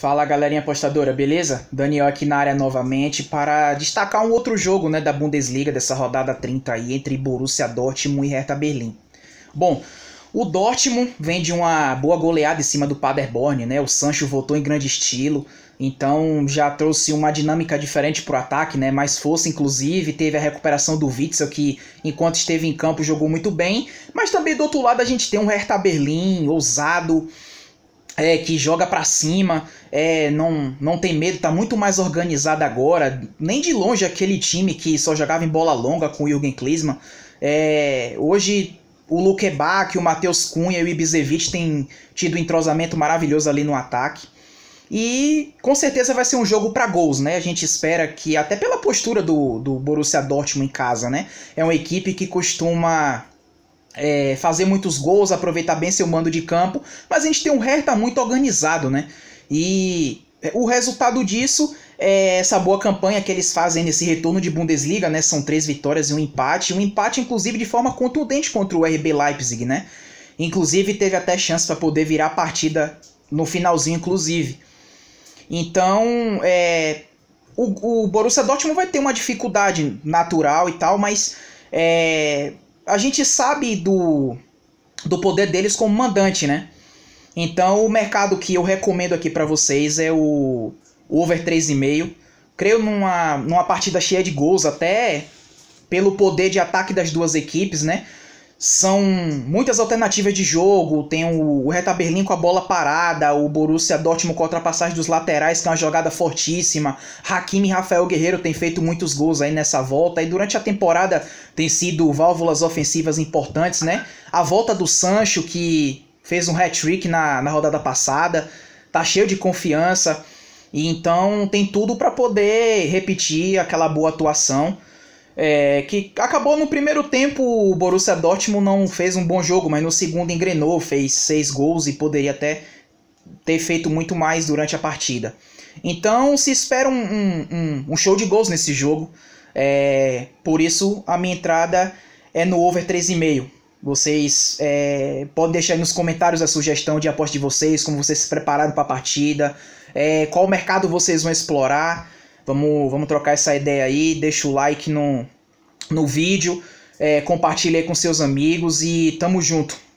Fala galerinha apostadora, beleza? Daniel aqui na área novamente para destacar um outro jogo né, da Bundesliga dessa rodada 30 aí entre Borussia Dortmund e Hertha Berlim. Bom, o Dortmund vem de uma boa goleada em cima do Paderborn, né? O Sancho voltou em grande estilo, então já trouxe uma dinâmica diferente para o ataque, né? Mais força, inclusive, teve a recuperação do Witzel, que enquanto esteve em campo jogou muito bem, mas também do outro lado a gente tem um Hertha Berlim ousado, é, que joga para cima, é, não, não tem medo, tá muito mais organizado agora. Nem de longe aquele time que só jogava em bola longa com o Jürgen Klinsmann. É, hoje o Luke Bach, o Matheus Cunha e o Ibizevic têm tido um entrosamento maravilhoso ali no ataque. E com certeza vai ser um jogo para gols, né? A gente espera que, até pela postura do, do Borussia Dortmund em casa, né? É uma equipe que costuma é, fazer muitos gols, aproveitar bem seu mando de campo, mas a gente tem um Hertha muito organizado, né? E é, o resultado disso é essa boa campanha que eles fazem nesse retorno de Bundesliga, né? São três vitórias e um empate, um empate inclusive de forma contundente contra o RB Leipzig, né? Inclusive teve até chance para poder virar a partida no finalzinho, inclusive. Então, é, o, o Borussia Dortmund vai ter uma dificuldade natural e tal, mas é, a gente sabe do, do poder deles como mandante, né? Então, o mercado que eu recomendo aqui para vocês é o, o over 3,5. Creio numa, numa partida cheia de gols, até pelo poder de ataque das duas equipes, né? são muitas alternativas de jogo. Tem o, o Berlim com a bola parada, o Borussia Dortmund com a ultrapassagem dos laterais, que é uma jogada fortíssima. Hakimi e Rafael Guerreiro têm feito muitos gols aí nessa volta. E durante a temporada tem sido válvulas ofensivas importantes, né? A volta do Sancho, que fez um hat-trick na, na rodada passada, tá cheio de confiança. E então tem tudo para poder repetir aquela boa atuação é, que acabou no primeiro tempo, o Borussia Dortmund não fez um bom jogo, mas no segundo engrenou, fez seis gols e poderia até ter feito muito mais durante a partida. Então se espera um, um, um show de gols nesse jogo. É, por isso a minha entrada é no over 3,5. Vocês é, podem deixar aí nos comentários a sugestão de aposta de vocês, como vocês se prepararam para a partida, é, qual mercado vocês vão explorar. Vamos, vamos trocar essa ideia aí. Deixa o like no, no vídeo. É, compartilhe com seus amigos e tamo junto.